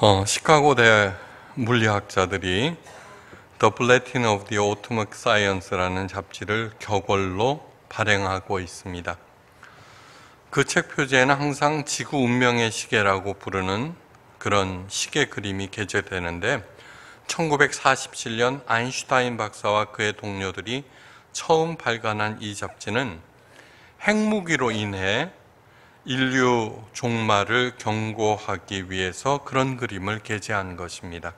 어, 시카고대 물리학자들이 The Bulletin of the Atomic Science라는 잡지를 격월로 발행하고 있습니다. 그 책 표지에는 항상 지구 운명의 시계라고 부르는 그런 시계 그림이 게재되는데 1947년 아인슈타인 박사와 그의 동료들이 처음 발간한 이 잡지는 핵무기로 인해 인류 종말을 경고하기 위해서 그런 그림을 게재한 것입니다.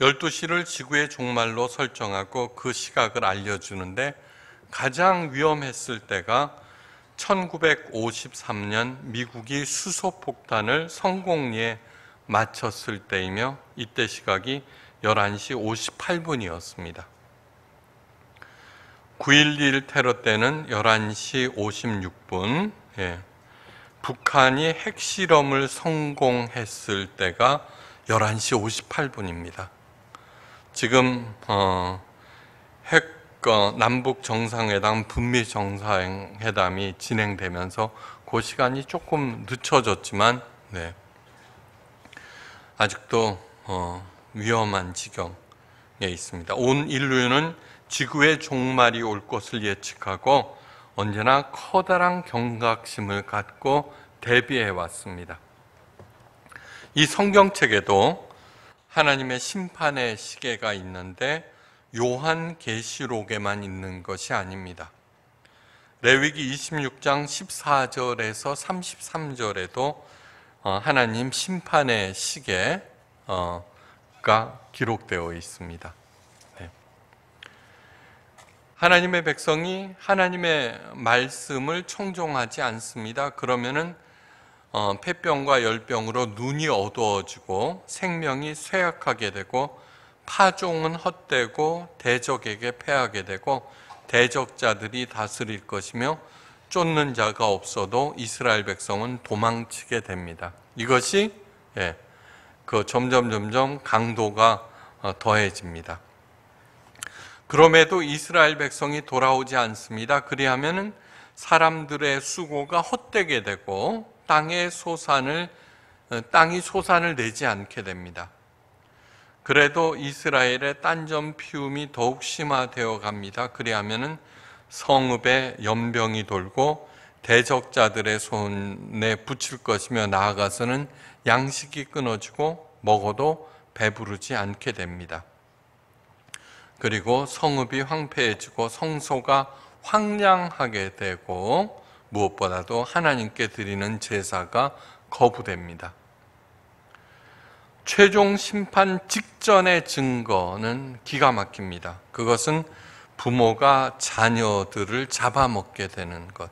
12시를 지구의 종말로 설정하고 그 시각을 알려주는데 가장 위험했을 때가 1953년 미국이 수소폭탄을 성공리에 맞췄을 때이며 이때 시각이 11시 58분이었습니다. 9.11 테러 때는 11시 56분, 예. 북한이 핵실험을 성공했을 때가 11시 58분입니다. 지금 어, 핵 어, 남북 정상회담, 북미 정상회담이 진행되면서 그 시간이 조금 늦춰졌지만 네. 아직도 어, 위험한 지경에 있습니다. 온 인류는 지구의 종말이 올 것을 예측하고 언제나 커다란 경각심을 갖고 대비해 왔습니다. 이 성경책에도 하나님의 심판의 시계가 있는데 요한 계시록에만 있는 것이 아닙니다. 레위기 26장 14절에서 33절에도 어, 하나님 심판의 시계가 기록되어 있습니다. 하나님의 백성이 하나님의 말씀을 청종하지 않습니다. 그러면은 어, 폐병과 열병으로 눈이 어두워지고 생명이 쇠약하게 되고 파종은 헛되고 대적에게 패하게 되고 대적자들이 다스릴 것이며 쫓는 자가 없어도 이스라엘 백성은 도망치게 됩니다. 이것이 예, 그 점점 점점 강도가 어, 더해집니다. 그럼에도 이스라엘 백성이 돌아오지 않습니다. 그리하면 사람들의 수고가 헛되게 되고 땅의 소산을 어, 땅이 소산을 내지 않게 됩니다. 그래도 이스라엘의 딴점 피움이 더욱 심화되어 갑니다. 그리하면 성읍에 연병이 돌고 대적자들의 손에 붙일 것이며 나아가서는 양식이 끊어지고 먹어도 배부르지 않게 됩니다. 그리고 성읍이 황폐해지고 성소가 황량하게 되고 무엇보다도 하나님께 드리는 제사가 거부됩니다. 최종 심판 직전의 증거는 기가 막힙니다. 그것은 부모가 자녀들을 잡아먹게 되는 것.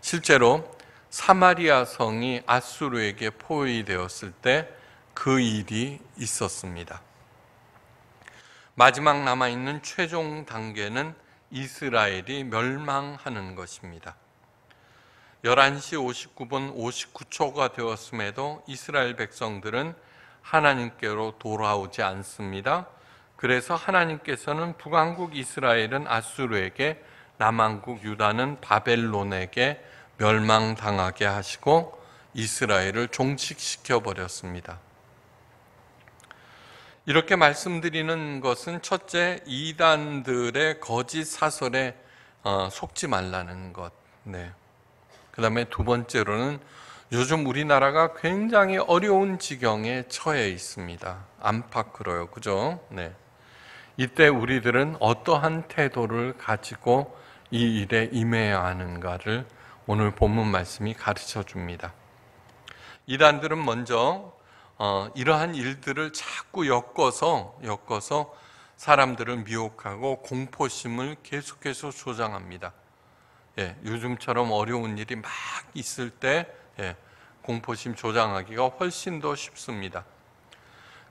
실제로 사마리아 성이 아수르에게 포위되었을 때 그 일이 있었습니다. 마지막 남아있는 최종 단계는 이스라엘이 멸망하는 것입니다. 11시 59분 59초가 되었음에도 이스라엘 백성들은 하나님께로 돌아오지 않습니다. 그래서 하나님께서는 북왕국 이스라엘은 아수르에게 남왕국 유다는 바벨론에게 멸망당하게 하시고 이스라엘을 종식시켜 버렸습니다. 이렇게 말씀드리는 것은 첫째 이단들의 거짓 사설에 어, 속지 말라는 것. 네. 그다음에 두 번째로는 요즘 우리나라가 굉장히 어려운 지경에 처해 있습니다. 안팎으로요. 그죠? 네. 이때 우리들은 어떠한 태도를 가지고 이 일에 임해야 하는가를 오늘 본문 말씀이 가르쳐 줍니다. 이단들은 먼저 어, 이러한 일들을 자꾸 엮어서 엮어서 사람들을 미혹하고 공포심을 계속해서 조장합니다. 예, 요즘처럼 어려운 일이 막 있을 때 예, 공포심 조장하기가 훨씬 더 쉽습니다.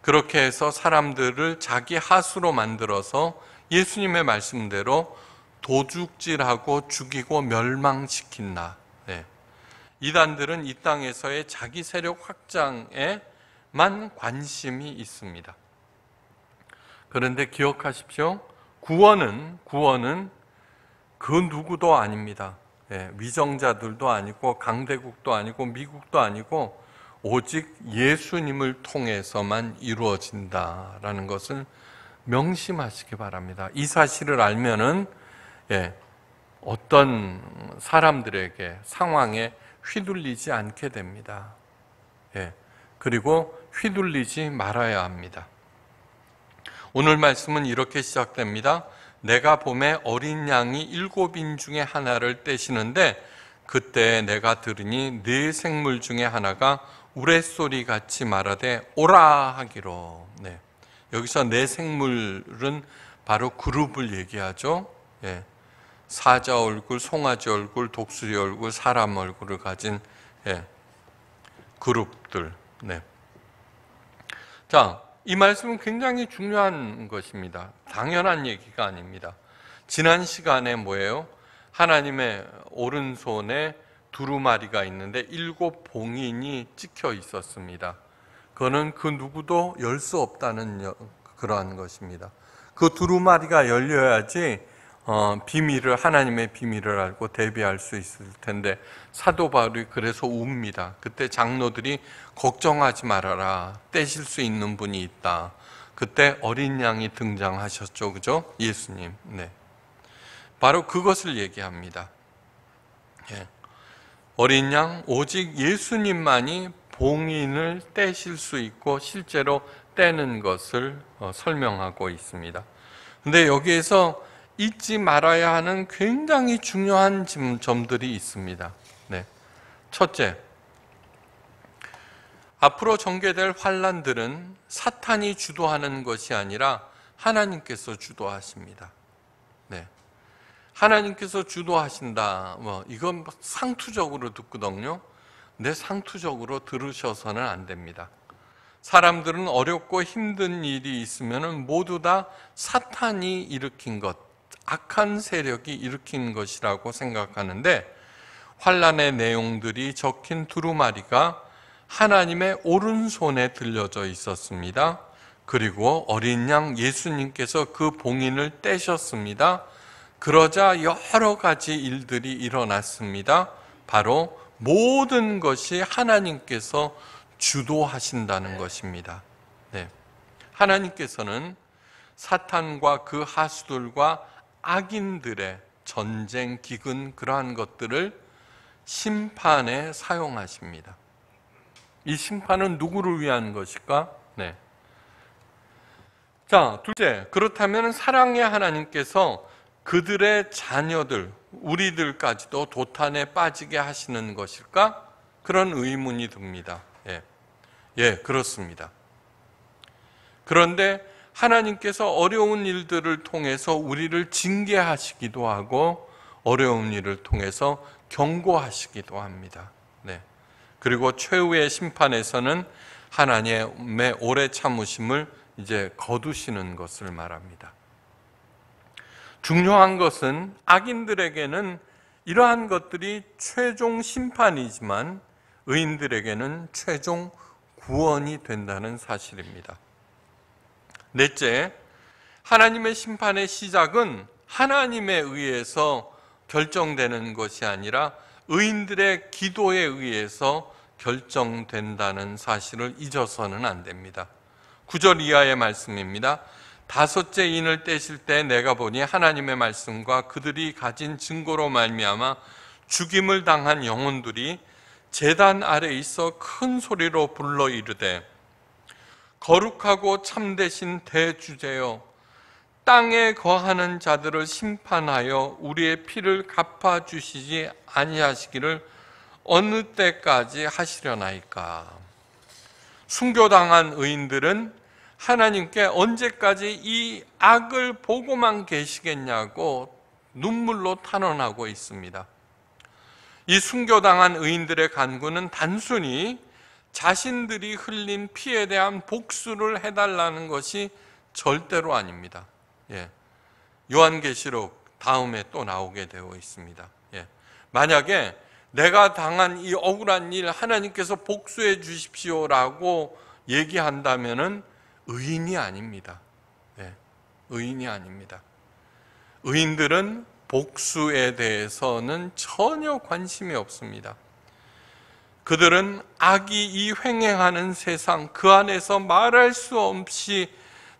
그렇게 해서 사람들을 자기 하수로 만들어서 예수님의 말씀대로 도둑질하고 죽이고 멸망시킨다. 예, 이단들은 이 땅에서의 자기 세력 확장에 만 관심이 있습니다. 그런데 기억하십시오. 구원은 구원은 그 누구도 아닙니다. 예, 위정자들도 아니고 강대국도 아니고 미국도 아니고 오직 예수님을 통해서만 이루어진다라는 것을 명심하시기 바랍니다. 이 사실을 알면은 예, 어떤 사람들에게 상황에 휘둘리지 않게 됩니다. 예, 그리고 휘둘리지 말아야 합니다. 오늘 말씀은 이렇게 시작됩니다. 내가 봄에 어린 양이 일곱인 중에 하나를 떼시는데 그때 내가 들으니 네 생물 중에 하나가 우레소리 같이 말하되 오라 하기로. 네. 여기서 네 생물은 바로 그룹을 얘기하죠. 예. 사자 얼굴, 송아지 얼굴, 독수리 얼굴, 사람 얼굴을 가진 예. 그룹들. 네. 자, 이 말씀은 굉장히 중요한 것입니다. 당연한 얘기가 아닙니다. 지난 시간에 뭐예요? 하나님의 오른손에 두루마리가 있는데 일곱 봉인이 찍혀 있었습니다. 그거는 그 누구도 열 수 없다는 그러한 것입니다. 그 두루마리가 열려야지 어, 비밀을 하나님의 비밀을 알고 대비할 수 있을 텐데 사도 바울이 그래서 웁니다. 그때 장로들이 걱정하지 말아라. 떼실 수 있는 분이 있다. 그때 어린 양이 등장하셨죠. 그죠? 예수님. 네. 바로 그것을 얘기합니다. 예. 어린 양 오직 예수님만이 봉인을 떼실 수 있고 실제로 떼는 것을 어, 설명하고 있습니다. 근데 여기에서 잊지 말아야 하는 굉장히 중요한 점들이 있습니다. 네. 첫째, 앞으로 전개될 환란들은 사탄이 주도하는 것이 아니라 하나님께서 주도하십니다. 네. 하나님께서 주도하신다. 뭐 이건 상투적으로 듣거든요. 내 상투적으로 들으셔서는 안 됩니다. 사람들은 어렵고 힘든 일이 있으면 모두 다 사탄이 일으킨 것, 악한 세력이 일으킨 것이라고 생각하는데 환란의 내용들이 적힌 두루마리가 하나님의 오른손에 들려져 있었습니다. 그리고 어린 양 예수님께서 그 봉인을 떼셨습니다. 그러자 여러 가지 일들이 일어났습니다. 바로 모든 것이 하나님께서 주도하신다는 것입니다. 네. 하나님께서는 사탄과 그 하수들과 악인들의 전쟁, 기근 그러한 것들을 심판에 사용하십니다. 이 심판은 누구를 위한 것일까? 네. 자, 둘째, 그렇다면 사랑의 하나님께서 그들의 자녀들, 우리들까지도 도탄에 빠지게 하시는 것일까? 그런 의문이 듭니다. 예, 예 그렇습니다. 그런데 하나님께서 어려운 일들을 통해서 우리를 징계하시기도 하고 어려운 일을 통해서 경고하시기도 합니다. 네. 그리고 최후의 심판에서는 하나님의 오래 참으심을 이제 거두시는 것을 말합니다. 중요한 것은 악인들에게는 이러한 것들이 최종 심판이지만 의인들에게는 최종 구원이 된다는 사실입니다. 넷째, 하나님의 심판의 시작은 하나님에 의해서 결정되는 것이 아니라 의인들의 기도에 의해서 결정된다는 사실을 잊어서는 안 됩니다. 9절 이하의 말씀입니다. 다섯째 인을 떼실 때 내가 보니 하나님의 말씀과 그들이 가진 증거로 말미암아 죽임을 당한 영혼들이 재단 아래 있어 큰 소리로 불러 이르되 거룩하고 참되신 대주제요 땅에 거하는 자들을 심판하여 우리의 피를 갚아 주시지 아니하시기를 어느 때까지 하시려나이까 순교당한 의인들은 하나님께 언제까지 이 악을 보고만 계시겠냐고 눈물로 탄원하고 있습니다. 이 순교당한 의인들의 간구는 단순히 자신들이 흘린 피에 대한 복수를 해달라는 것이 절대로 아닙니다. 예. 요한계시록 다음에 또 나오게 되어 있습니다. 예. 만약에 내가 당한 이 억울한 일 하나님께서 복수해 주십시오라고 얘기한다면 의인이 아닙니다. 예. 의인이 아닙니다. 의인들은 복수에 대해서는 전혀 관심이 없습니다. 그들은 악이 이 횡행하는 세상 그 안에서 말할 수 없이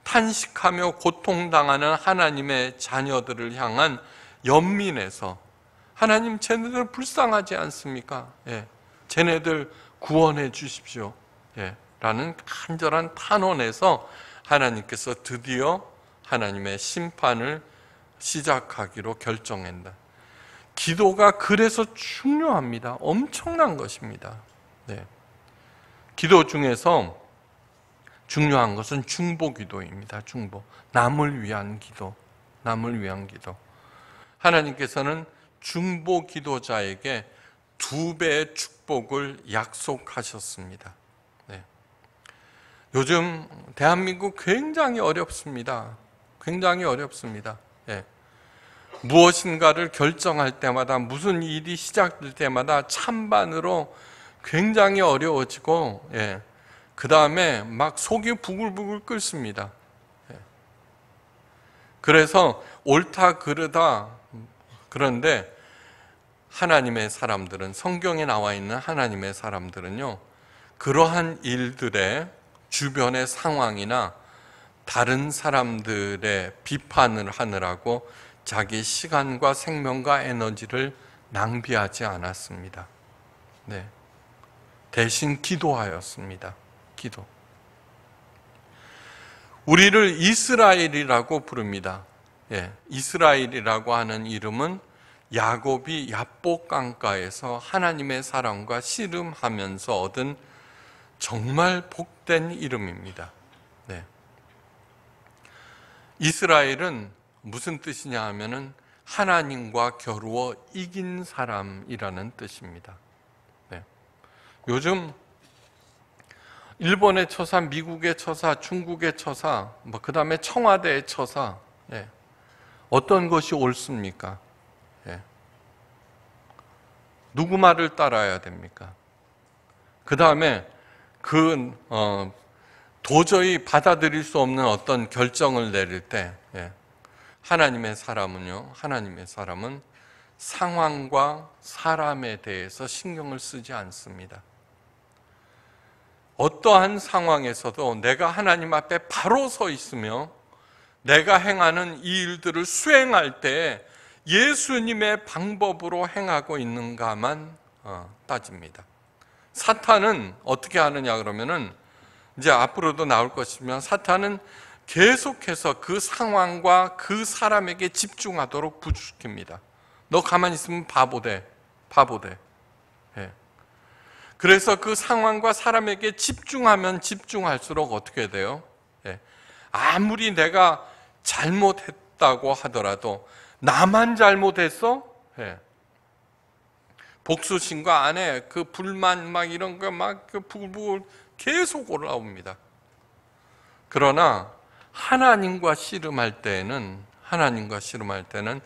탄식하며 고통당하는 하나님의 자녀들을 향한 연민에서 하나님 쟤네들 불쌍하지 않습니까? 예. 쟤네들 구원해 주십시오. 예. 라는 간절한 탄원에서 하나님께서 드디어 하나님의 심판을 시작하기로 결정한다. 기도가 그래서 중요합니다. 엄청난 것입니다. 네. 기도 중에서 중요한 것은 중보 기도입니다. 중보. 남을 위한 기도. 남을 위한 기도. 하나님께서는 중보 기도자에게 두 배의 축복을 약속하셨습니다. 네. 요즘 대한민국 굉장히 어렵습니다. 굉장히 어렵습니다. 네. 무엇인가를 결정할 때마다 무슨 일이 시작될 때마다 찬반으로 굉장히 어려워지고 예. 그 다음에 막 속이 부글부글 끓습니다. 예. 그래서 옳다 그르다 그런데 하나님의 사람들은 성경에 나와 있는 하나님의 사람들은요 그러한 일들의 주변의 상황이나 다른 사람들의 비판을 하느라고 자기 시간과 생명과 에너지를 낭비하지 않았습니다. 네. 대신 기도하였습니다. 기도. 우리를 이스라엘이라고 부릅니다. 예, 이스라엘이라고 하는 이름은 야곱이 야복 강가에서 하나님의 사랑과 씨름하면서 얻은 정말 복된 이름입니다. 네. 이스라엘은 무슨 뜻이냐 하면은 하나님과 겨루어 이긴 사람이라는 뜻입니다. 네. 요즘 일본의 처사, 미국의 처사, 중국의 처사, 뭐 그다음에 청와대의 처사. 예. 어떤 것이 옳습니까? 예. 누구 말을 따라야 됩니까? 그다음에 그 어, 도저히 받아들일 수 없는 어떤 결정을 내릴 때 하나님의 사람은요, 하나님의 사람은 상황과 사람에 대해서 신경을 쓰지 않습니다. 어떠한 상황에서도 내가 하나님 앞에 바로 서 있으며 내가 행하는 이 일들을 수행할 때 예수님의 방법으로 행하고 있는가만 어, 따집니다. 사탄은 어떻게 하느냐 그러면은 이제 앞으로도 나올 것이지 사탄은 계속해서 그 상황과 그 사람에게 집중하도록 부축합니다. 너 가만히 있으면 바보돼. 바보돼. 예. 그래서 그 상황과 사람에게 집중하면 집중할수록 어떻게 돼요? 예. 아무리 내가 잘못했다고 하더라도 나만 잘못했어? 예. 복수심과 안에 그 불만 막 이런 거 막 그 부글부글 계속 올라옵니다. 그러나 하나님과 씨름할 때에는 하나님과 씨름할 때는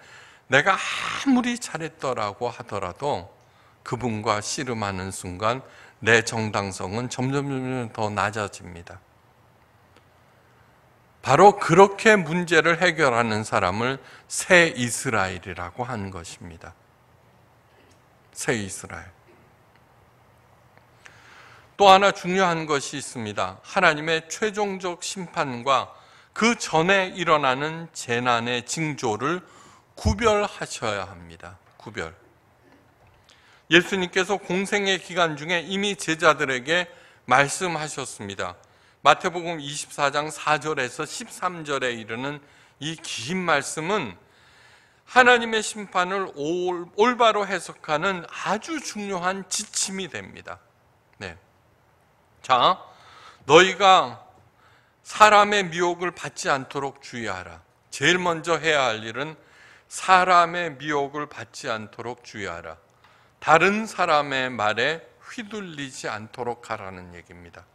내가 아무리 잘했더라고 하더라도 그분과 씨름하는 순간 내 정당성은 점점 더 낮아집니다. 바로 그렇게 문제를 해결하는 사람을 새 이스라엘이라고 하 것입니다. 새 이스라엘. 또 하나 중요한 것이 있습니다. 하나님의 최종적 심판과 그 전에 일어나는 재난의 징조를 구별하셔야 합니다. 구별. 예수님께서 공생의 기간 중에 이미 제자들에게 말씀하셨습니다. 마태복음 24장 4절에서 13절에 이르는 이 긴 말씀은 하나님의 심판을 올바로 해석하는 아주 중요한 지침이 됩니다. 네. 자, 너희가 사람의 미혹을 받지 않도록 주의하라. 제일 먼저 해야 할 일은 사람의 미혹을 받지 않도록 주의하라. 다른 사람의 말에 휘둘리지 않도록 하라는 얘기입니다.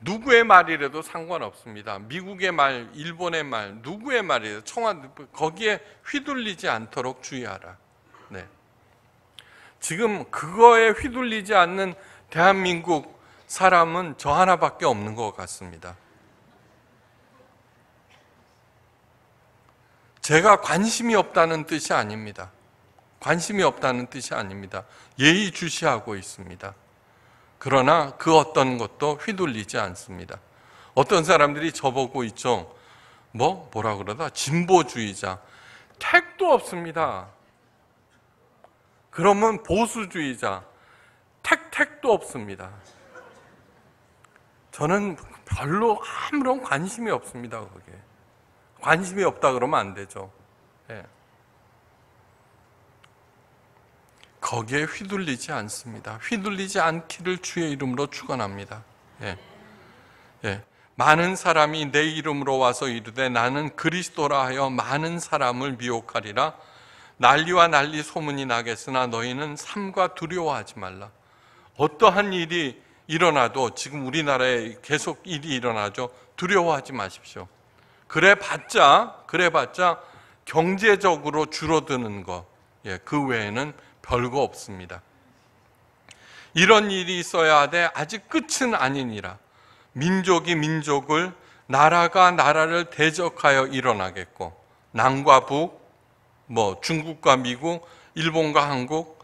누구의 말이라도 상관없습니다. 미국의 말, 일본의 말, 누구의 말이라도 청와대 거기에 휘둘리지 않도록 주의하라. 네. 지금 그거에 휘둘리지 않는 대한민국 사람은 저 하나밖에 없는 것 같습니다. 제가 관심이 없다는 뜻이 아닙니다. 관심이 없다는 뜻이 아닙니다. 예의 주시하고 있습니다. 그러나 그 어떤 것도 휘둘리지 않습니다. 어떤 사람들이 저보고 있죠. 뭐 뭐라 그러다 진보주의자 택도 없습니다. 그러면 보수주의자 택택도 없습니다. 저는 별로 아무런 관심이 없습니다. 거기. 관심이 없다 그러면 안 되죠. 예. 거기에 휘둘리지 않습니다. 휘둘리지 않기를 주의 이름으로 축원합니다. 예. 예. 많은 사람이 내 이름으로 와서 이르되 나는 그리스도라 하여 많은 사람을 미혹하리라 난리와 난리 소문이 나겠으나 너희는 삶과 두려워하지 말라 어떠한 일이 일어나도 지금 우리나라에 계속 일이 일어나죠 두려워하지 마십시오 그래봤자 그래봤자 경제적으로 줄어드는 것, 예, 그 외에는 별거 없습니다. 이런 일이 있어야 하 아직 끝은 아니니라. 민족이 민족을, 나라가 나라를 대적하여 일어나겠고, 남과 북, 뭐 중국과 미국, 일본과 한국,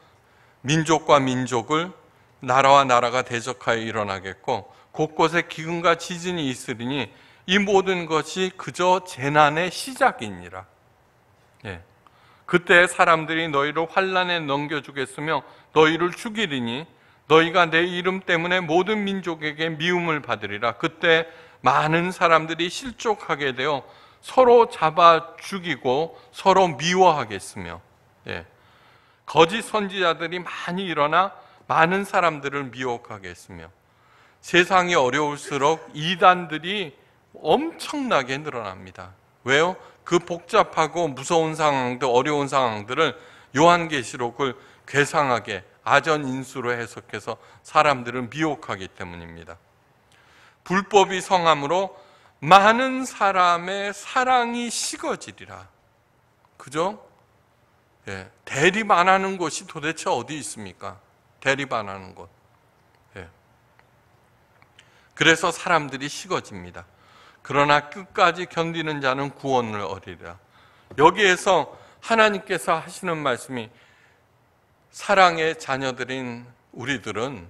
민족과 민족을 나라와 나라가 대적하여 일어나겠고, 곳곳에 기근과 지진이 있으리니 이 모든 것이 그저 재난의 시작이니라. 예. 그때 사람들이 너희를 환란에 넘겨주겠으며 너희를 죽이리니 너희가 내 이름 때문에 모든 민족에게 미움을 받으리라. 그때 많은 사람들이 실족하게 되어 서로 잡아 죽이고 서로 미워하겠으며 예. 거짓 선지자들이 많이 일어나 많은 사람들을 미혹하게 으며 세상이 어려울수록 이단들이 엄청나게 늘어납니다. 왜요? 그 복잡하고 무서운 상황들, 어려운 상황들을 요한계시록을 괴상하게 아전인수로 해석해서 사람들을 미혹하기 때문입니다. 불법이 성함으로 많은 사람의 사랑이 식어지리라. 그죠? 예, 대립 안 하는 곳이 도대체 어디 있습니까? 대립 안 하는 곳. 예. 그래서 사람들이 식어집니다. 그러나 끝까지 견디는 자는 구원을 얻으리라. 여기에서 하나님께서 하시는 말씀이 사랑의 자녀들인 우리들은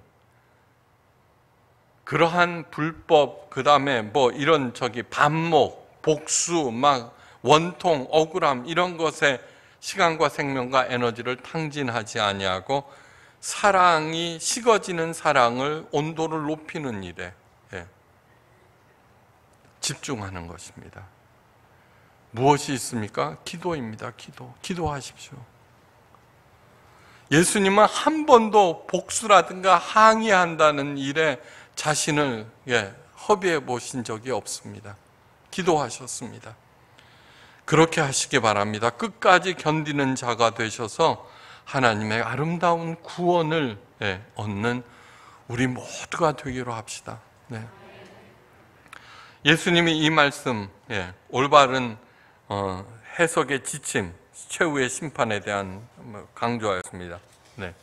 그러한 불법 그다음에 뭐 이런 저기 반목, 복수 막 원통, 억울함 이런 것에 시간과 생명과 에너지를 탕진하지 아니하고 사랑이 식어지는 사랑을 온도를 높이는 일에 집중하는 것입니다. 무엇이 있습니까? 기도입니다. 기도. 기도하십시오. 예수님은 한 번도 복수라든가 항의한다는 일에 자신을 예, 허비해 보신 적이 없습니다. 기도하셨습니다. 그렇게 하시기 바랍니다. 끝까지 견디는 자가 되셔서 하나님의 아름다운 구원을 예, 얻는 우리 모두가 되기로 합시다. 네. 예수님이 이 말씀, 예, 올바른 어, 해석의 지침, 최후의 심판에 대한 뭐 강조하였습니다. 네.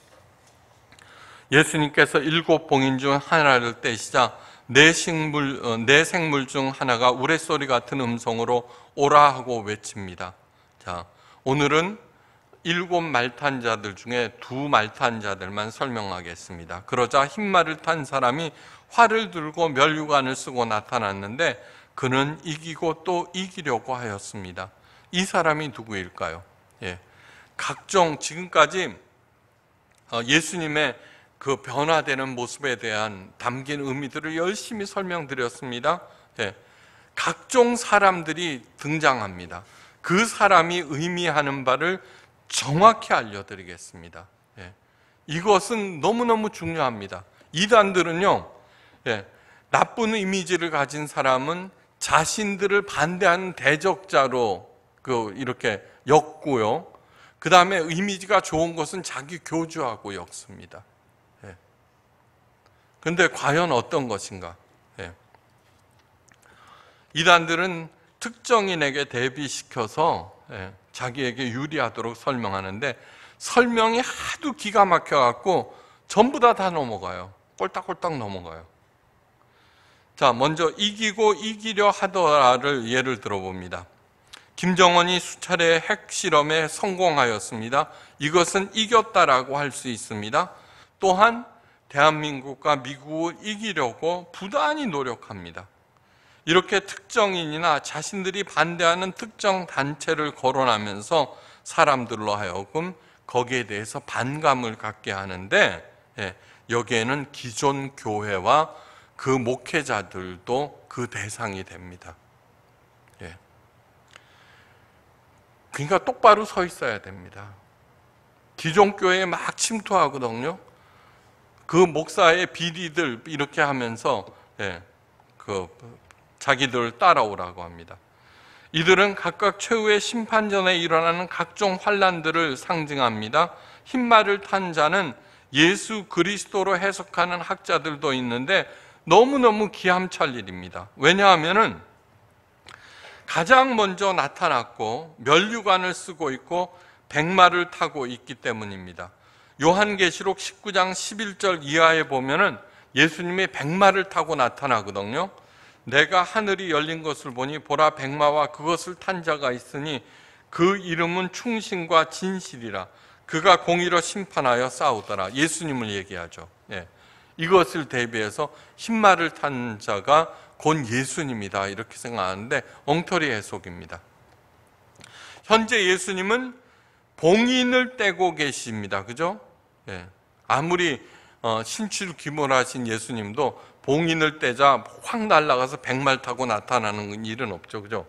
예수님께서 일곱 봉인 중 하나를 떼시자 내 식물, 어, 내 생물 중 하나가 우레소리 같은 음성으로 오라 하고 외칩니다. 자, 오늘은 일곱 말탄자들 중에 두 말탄자들만 설명하겠습니다. 그러자 흰말을 탄 사람이 활을 들고 멸류관을 쓰고 나타났는데 그는 이기고 또 이기려고 하였습니다. 이 사람이 누구일까요? 예. 각종 지금까지 어, 예수님의 그 변화되는 모습에 대한 담긴 의미들을 열심히 설명드렸습니다. 예. 각종 사람들이 등장합니다. 그 사람이 의미하는 바를 정확히 알려드리겠습니다. 예. 이것은 너무너무 중요합니다. 이단들은요, 예, 나쁜 이미지를 가진 사람은 자신들을 반대하는 대적자로 그 이렇게 엮고요. 그 다음에 이미지가 좋은 것은 자기 교주하고 엮습니다. 예. 근데 과연 어떤 것인가? 예. 이단들은 특정인에게 대비시켜서 예, 자기에게 유리하도록 설명하는데 설명이 하도 기가 막혀갖고 전부 다 다 넘어가요. 꼴딱꼴딱 넘어가요. 자, 먼저 이기고 이기려 하더라를 예를 들어봅니다. 김정은이 수차례 핵실험에 성공하였습니다. 이것은 이겼다라고 할 수 있습니다. 또한 대한민국과 미국을 이기려고 부단히 노력합니다. 이렇게 특정인이나 자신들이 반대하는 특정 단체를 거론하면서 사람들로 하여금 거기에 대해서 반감을 갖게 하는데 예, 여기에는 기존 교회와 그 목회자들도 그 대상이 됩니다. 예. 그러니까 똑바로 서 있어야 됩니다. 기존 교회에 막 침투하거든요. 그 목사의 비리들 이렇게 하면서 예, 그 자기들 따라오라고 합니다. 이들은 각각 최후의 심판전에 일어나는 각종 환란들을 상징합니다. 흰말을 탄 자는 예수 그리스도로 해석하는 학자들도 있는데 너무너무 기함찰 일입니다. 왜냐하면은 가장 먼저 나타났고 면류관을 쓰고 있고 백마를 타고 있기 때문입니다. 요한계시록 19장 11절 이하에 보면은 예수님이 백마를 타고 나타나거든요. 내가 하늘이 열린 것을 보니 보라 백마와 그것을 탄 자가 있으니 그 이름은 충신과 진실이라 그가 공의로 심판하여 싸우더라. 예수님을 얘기하죠. 예. 이것을 대비해서 흰말을 탄 자가 곧 예수님이다 이렇게 생각하는데 엉터리 해석입니다. 현재 예수님은 봉인을 떼고 계십니다. 그죠? 예. 아무리 신출귀몰하신 어, 예수님도 봉인을 떼자 확 날아가서 백말 타고 나타나는 일은 없죠. 그죠?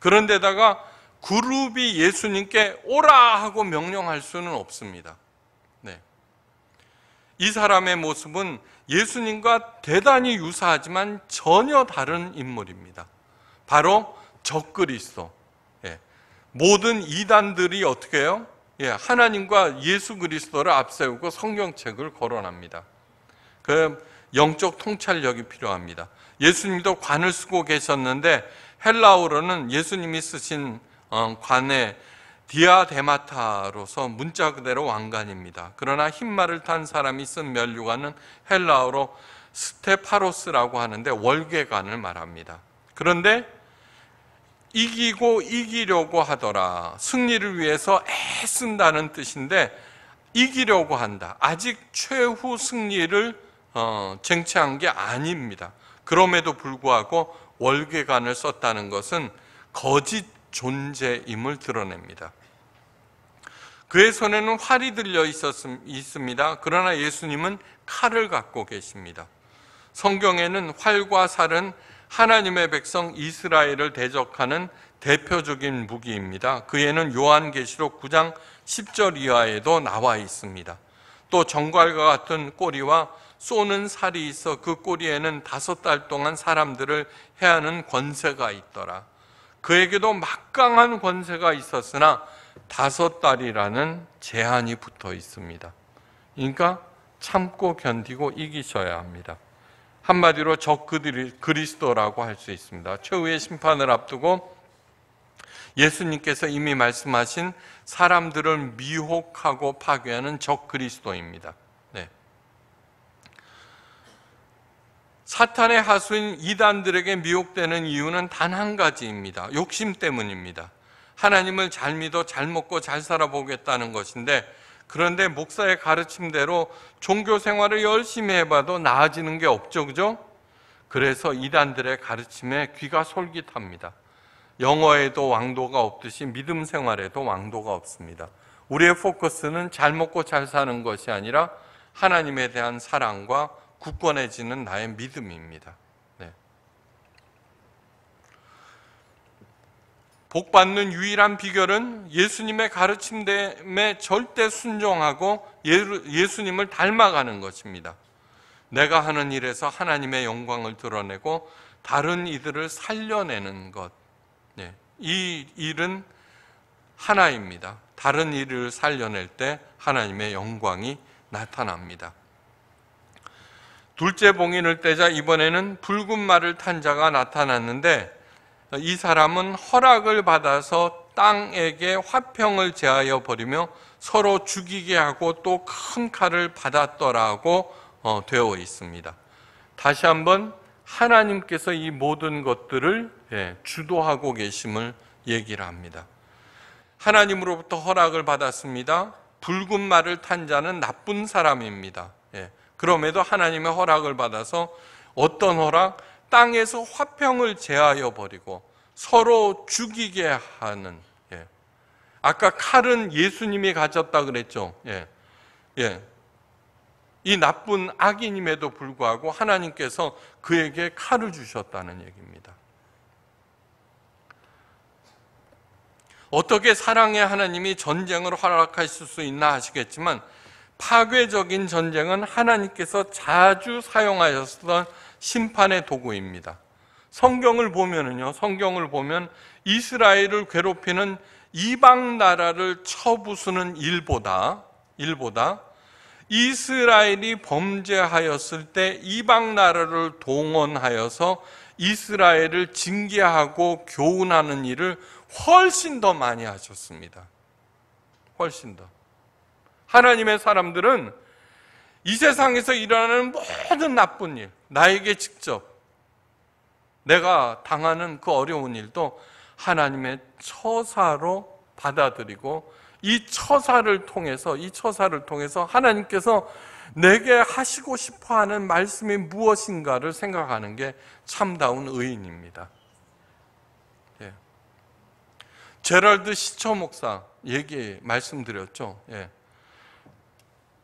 그런데다가 그룹이 예수님께 오라 하고 명령할 수는 없습니다. 이 사람의 모습은 예수님과 대단히 유사하지만 전혀 다른 인물입니다. 바로 적그리스도. 예. 모든 이단들이 어떻게 해요? 예, 하나님과 예수 그리스도를 앞세우고 성경책을 거론합니다. 그 영적 통찰력이 필요합니다. 예수님도 관을 쓰고 계셨는데 헬라어로는 예수님이 쓰신 어, 관의 디아데마타로서 문자 그대로 왕관입니다. 그러나 흰말을 탄 사람이 쓴 면류관은 헬라어로 스테파로스라고 하는데 월계관을 말합니다. 그런데 이기고 이기려고 하더라. 승리를 위해서 애쓴다는 뜻인데 이기려고 한다. 아직 최후 승리를 어, 쟁취한 게 아닙니다. 그럼에도 불구하고 월계관을 썼다는 것은 거짓 존재임을 드러냅니다. 그의 손에는 활이 들려 있었습니다. 그러나 예수님은 칼을 갖고 계십니다. 성경에는 활과 살은 하나님의 백성 이스라엘을 대적하는 대표적인 무기입니다. 그 예는 요한계시록 9장 10절 이하에도 나와 있습니다. 또 정갈과 같은 꼬리와 쏘는 살이 있어 그 꼬리에는 다섯 달 동안 사람들을 해하는 권세가 있더라. 그에게도 막강한 권세가 있었으나 다섯 달이라는 제한이 붙어 있습니다. 그러니까 참고 견디고 이기셔야 합니다. 한마디로 적 그리스도라고 할 수 있습니다. 최후의 심판을 앞두고 예수님께서 이미 말씀하신 사람들을 미혹하고 파괴하는 적 그리스도입니다. 사탄의 하수인 이단들에게 미혹되는 이유는 단 한 가지입니다. 욕심 때문입니다. 하나님을 잘 믿어 잘 먹고 잘 살아보겠다는 것인데 그런데 목사의 가르침대로 종교 생활을 열심히 해봐도 나아지는 게 없죠, 그죠? 그래서 이단들의 가르침에 귀가 솔깃합니다. 영어에도 왕도가 없듯이 믿음 생활에도 왕도가 없습니다. 우리의 포커스는 잘 먹고 잘 사는 것이 아니라 하나님에 대한 사랑과 굳건해지는 나의 믿음입니다. 네. 복 받는 유일한 비결은 예수님의 가르침에 절대 순종하고 예수님을 닮아가는 것입니다. 내가 하는 일에서 하나님의 영광을 드러내고 다른 이들을 살려내는 것. 네. 이 일은 하나입니다. 다른 일을 살려낼 때 하나님의 영광이 나타납니다. 둘째 봉인을 떼자 이번에는 붉은 말을 탄 자가 나타났는데 이 사람은 허락을 받아서 땅에게 화평을 제하여 버리며 서로 죽이게 하고 또 큰 칼을 받았더라고 어, 되어 있습니다. 다시 한번 하나님께서 이 모든 것들을 예, 주도하고 계심을 얘기를 합니다. 하나님으로부터 허락을 받았습니다. 붉은 말을 탄 자는 나쁜 사람입니다. 예, 그럼에도 하나님의 허락을 받아서 어떤 허락? 땅에서 화평을 제하여 버리고 서로 죽이게 하는 예. 아까 칼은 예수님이 가졌다 그랬죠. 예. 예. 이 나쁜 악인임에도 불구하고 하나님께서 그에게 칼을 주셨다는 얘기입니다. 어떻게 사랑의 하나님이 전쟁을 허락하실 수 있나 하시겠지만 파괴적인 전쟁은 하나님께서 자주 사용하셨던 심판의 도구입니다. 성경을 보면은요, 성경을 보면 이스라엘을 괴롭히는 이방 나라를 처부수는 일보다 일보다 이스라엘이 범죄하였을 때 이방 나라를 동원하여서 이스라엘을 징계하고 교훈하는 일을 훨씬 더 많이 하셨습니다. 훨씬 더. 하나님의 사람들은 이 세상에서 일어나는 모든 나쁜 일, 나에게 직접 내가 당하는 그 어려운 일도 하나님의 처사로 받아들이고 이 처사를 통해서 이 처사를 통해서 하나님께서 내게 하시고 싶어 하는 말씀이 무엇인가를 생각하는 게 참다운 의인입니다. 예. 제럴드 시처 목사 얘기 말씀드렸죠. 예.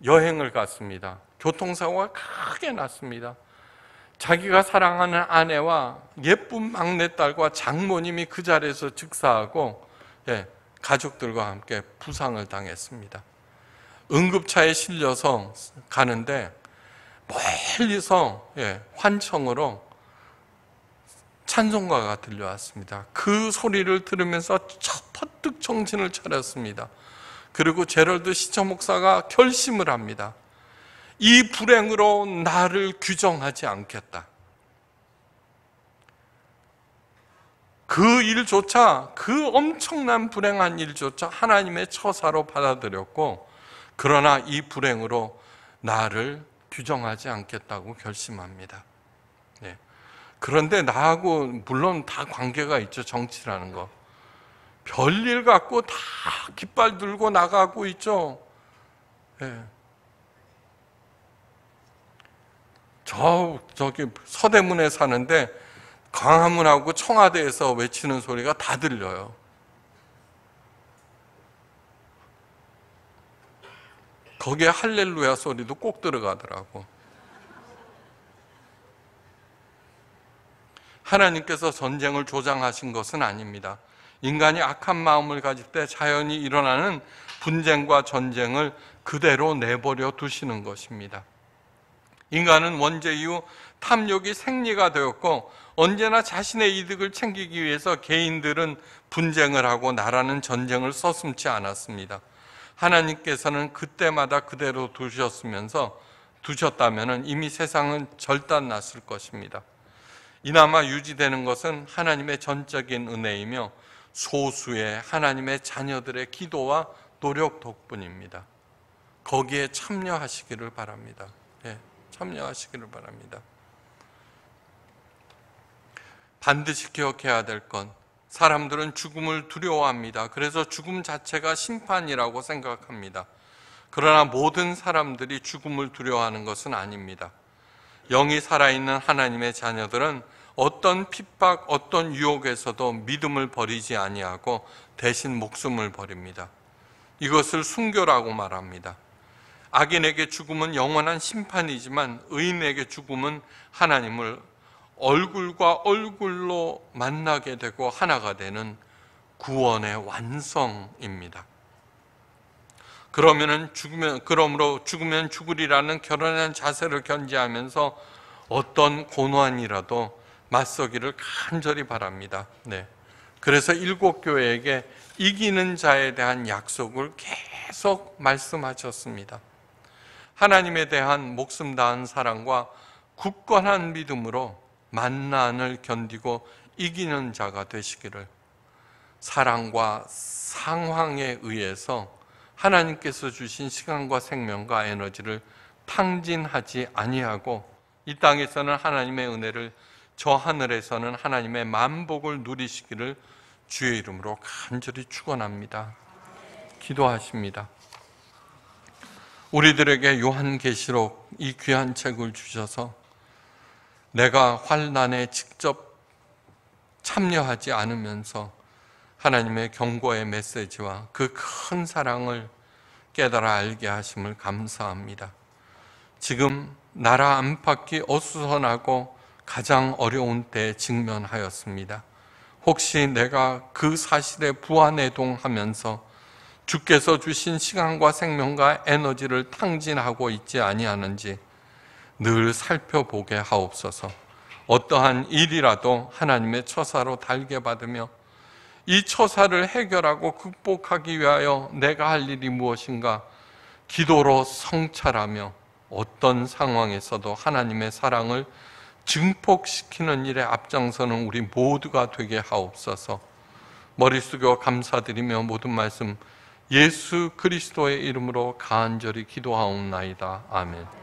여행을 갔습니다. 교통사고가 크게 났습니다. 자기가 사랑하는 아내와 예쁜 막내딸과 장모님이 그 자리에서 즉사하고 예, 가족들과 함께 부상을 당했습니다. 응급차에 실려서 가는데 멀리서 예, 환청으로 찬송가가 들려왔습니다. 그 소리를 들으면서 첫 퍼뜩 정신을 차렸습니다. 그리고 제럴드 시처 목사가 결심을 합니다. 이 불행으로 나를 규정하지 않겠다. 그 일조차 그 엄청난 불행한 일조차 하나님의 처사로 받아들였고 그러나 이 불행으로 나를 규정하지 않겠다고 결심합니다. 네. 그런데 나하고 물론 다 관계가 있죠 정치라는 거. 별일 갖고 다 깃발 들고 나가고 있죠. 예. 저 저기 서대문에 사는데 광화문하고 청와대에서 외치는 소리가 다 들려요. 거기에 할렐루야 소리도 꼭 들어가더라고. 하나님께서 전쟁을 조장하신 것은 아닙니다. 인간이 악한 마음을 가질 때자연이 일어나는 분쟁과 전쟁을 그대로 내버려 두시는 것입니다. 인간은 원죄 이후 탐욕이 생리가 되었고 언제나 자신의 이득을 챙기기 위해서 개인들은 분쟁을 하고 나라는 전쟁을 서슴지 않았습니다. 하나님께서는 그때마다 그대로 두셨으면서 두셨다면 이미 세상은 절단났을 것입니다. 이나마 유지되는 것은 하나님의 전적인 은혜이며 소수의 하나님의 자녀들의 기도와 노력 덕분입니다. 거기에 참여하시기를 바랍니다. 네, 참여하시기를 바랍니다. 반드시 기억해야 될 건 사람들은 죽음을 두려워합니다. 그래서 죽음 자체가 심판이라고 생각합니다. 그러나 모든 사람들이 죽음을 두려워하는 것은 아닙니다. 영이 살아있는 하나님의 자녀들은 어떤 핍박, 어떤 유혹에서도 믿음을 버리지 아니하고 대신 목숨을 버립니다. 이것을 순교라고 말합니다. 악인에게 죽음은 영원한 심판이지만 의인에게 죽음은 하나님을 얼굴과 얼굴로 만나게 되고 하나가 되는 구원의 완성입니다. 그러면은 죽으면 그러므로 죽으면 죽으리라는 결연한 자세를 견지하면서 어떤 고난이라도 맞서기를 간절히 바랍니다. 네. 그래서 일곱 교회에게 이기는 자에 대한 약속을 계속 말씀하셨습니다. 하나님에 대한 목숨 다한 사랑과 굳건한 믿음으로 만난을 견디고 이기는 자가 되시기를 사랑과 상황에 의해서 하나님께서 주신 시간과 생명과 에너지를 탕진하지 아니하고 이 땅에서는 하나님의 은혜를 저 하늘에서는 하나님의 만복을 누리시기를 주의 이름으로 간절히 축원합니다. 기도하십니다. 우리들에게 요한계시록 이 귀한 책을 주셔서 내가 환난에 직접 참여하지 않으면서 하나님의 경고의 메시지와 그 큰 사랑을 깨달아 알게 하심을 감사합니다. 지금 나라 안팎이 어수선하고 가장 어려운 때 직면하였습니다. 혹시 내가 그 사실에 부안해동하면서 주께서 주신 시간과 생명과 에너지를 탕진하고 있지 아니하는지 늘 살펴보게 하옵소서. 어떠한 일이라도 하나님의 처사로 달게 받으며 이 처사를 해결하고 극복하기 위하여 내가 할 일이 무엇인가 기도로 성찰하며 어떤 상황에서도 하나님의 사랑을 증폭시키는 일에 앞장서는 우리 모두가 되게 하옵소서. 머릿속에 감사드리며 모든 말씀 예수 그리스도의 이름으로 간절히 기도하옵나이다. 아멘.